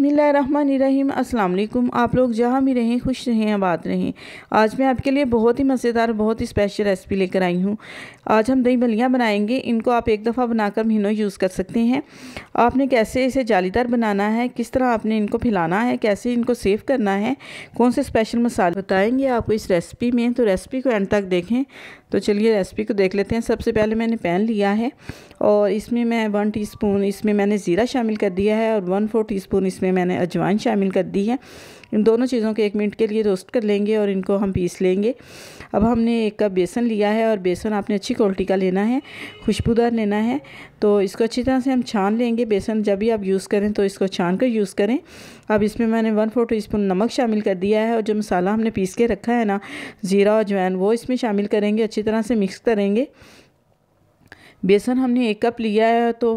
बसमीम अल्लाम आप लोग जहाँ भी रहें खुश रहें आबाद रहें आज मैं आपके लिए बहुत ही मज़ेदार बहुत ही स्पेशल रेसिपी लेकर आई हूँ आज हम दही भलियाँ बनाएंगे इनको आप एक दफ़ा बनाकर महीनों यूज़ कर सकते हैं आपने कैसे इसे जालीदार बनाना है किस तरह आपने इनको फैलाना है कैसे इनको सेव करना है कौन से स्पेशल मसाले बताएँगे आपको इस रेसिपी में तो रेसिपी को एंड तक देखें तो चलिए रेसिपी को देख लेते हैं सबसे पहले मैंने पैन लिया है और इसमें मैं वन स्पून इसमें मैंने ज़ीरा शामिल कर दिया है और वन फोर स्पून इसमें इसमें मैंने अजवाइन शामिल कर दी है इन दोनों चीज़ों को एक मिनट के लिए रोस्ट कर लेंगे और इनको हम पीस लेंगे अब हमने एक कप बेसन लिया है और बेसन आपने अच्छी क्वालिटी का लेना है खुशबूदार लेना है तो इसको अच्छी तरह से हम छान लेंगे बेसन जब भी आप यूज़ करें तो इसको छान कर यूज़ करें अब इसमें मैंने वन फोर टी स्पून नमक शामिल कर दिया है और जो मसाला हमने पीस के रखा है ना ज़ीरा और जवैन वो इसमें शामिल करेंगे अच्छी तरह से मिक्स करेंगे बेसन हमने एक कप लिया है तो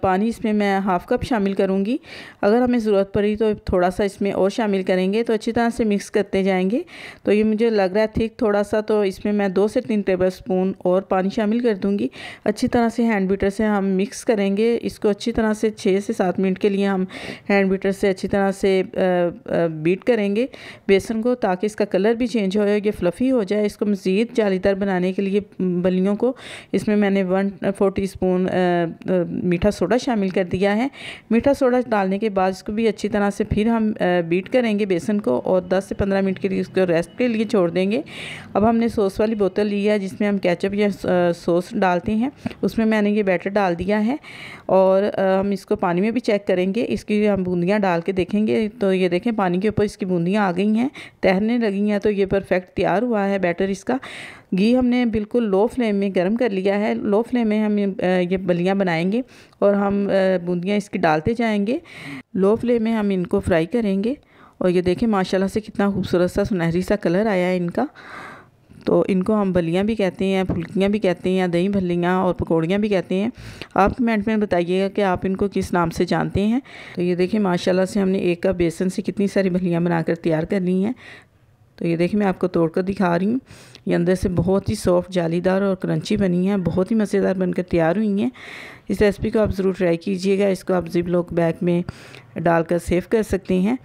पानी इसमें मैं हाफ़ कप शामिल करूँगी अगर हमें ज़रूरत पड़ी तो थोड़ा सा इसमें और शामिल करेंगे तो अच्छी तरह से मिक्स करते जाएंगे तो ये मुझे लग रहा है थिक थोड़ा सा तो इसमें मैं दो से तीन टेबल स्पून और पानी शामिल कर दूँगी अच्छी तरह से हैंड बीटर से हम मिक्स करेंगे इसको अच्छी तरह से छः से सात मिनट के लिए हम हैंड बीटर से अच्छी तरह से बीट करेंगे बेसन को ताकि इसका कलर भी चेंज हो ये फ्लफ़ी हो जाए इसको मज़ीद जालीदार बनाने के लिए बलियों को इसमें मैंने वन फोर टीस्पून मीठा सोडा शामिल कर दिया है मीठा सोडा डालने के बाद इसको भी अच्छी तरह से फिर हम बीट करेंगे बेसन को और 10 से 15 मिनट के लिए इसको रेस्ट के लिए छोड़ देंगे अब हमने सोस वाली बोतल ली है जिसमें हम कैचअप या सोस डालते हैं उसमें मैंने ये बैटर डाल दिया है और हम इसको पानी में भी चेक करेंगे इसकी हम बूंदियाँ डाल के देखेंगे तो ये देखें पानी के ऊपर इसकी बूंदियाँ आ गई हैं तैरने लगी हैं तो ये परफेक्ट तैयार हुआ है बैटर इसका घी हमने बिल्कुल लो फ्लेम में गर्म कर लिया है लो फ्लेम में हम ये बलियाँ बनाएंगे और हम बूंदियाँ इसकी डालते जाएंगे लो फ्लेम में हम इनको फ्राई करेंगे और ये देखें माशाल्लाह से कितना खूबसूरत सा सुनहरी सा कलर आया है इनका तो इनको हम बलियाँ भी कहते हैं फुल्कियाँ भी कहते हैं या दही भलियाँ और पकौड़ियाँ भी कहते हैं आप कमेंट में बताइएगा कि आप इनको किस नाम से जानते हैं तो ये देखें माशाल्लाह से हमने एक कप बेसन से कितनी सारी भलियाँ बनाकर तैयार कर ली हैं तो ये देखिए मैं आपको तोड़कर दिखा रही हूँ ये अंदर से बहुत ही सॉफ्ट जालीदार और क्रंची बनी है बहुत ही मज़ेदार बनकर तैयार हुई हैं इस रेसिपी को आप ज़रूर ट्राई कीजिएगा इसको आप जिप लॉक बैग में डालकर सेव कर सकते हैं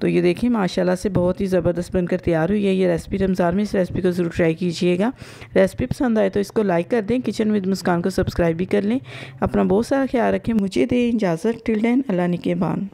तो ये देखिए माशाल्लाह से बहुत ही ज़बरदस्त बनकर तैयार हुई है ये रेसिपी रमज़ान में इस रेसिपी को ज़रूर ट्राई कीजिएगा रेसिपी पसंद आए तो इसको लाइक कर दें किचन विद मुस्कान को सब्सक्राइब भी कर लें अपना बहुत सारा ख्याल रखें मुझे दें इजाज़त टिल डेन अल्लाह निकेबान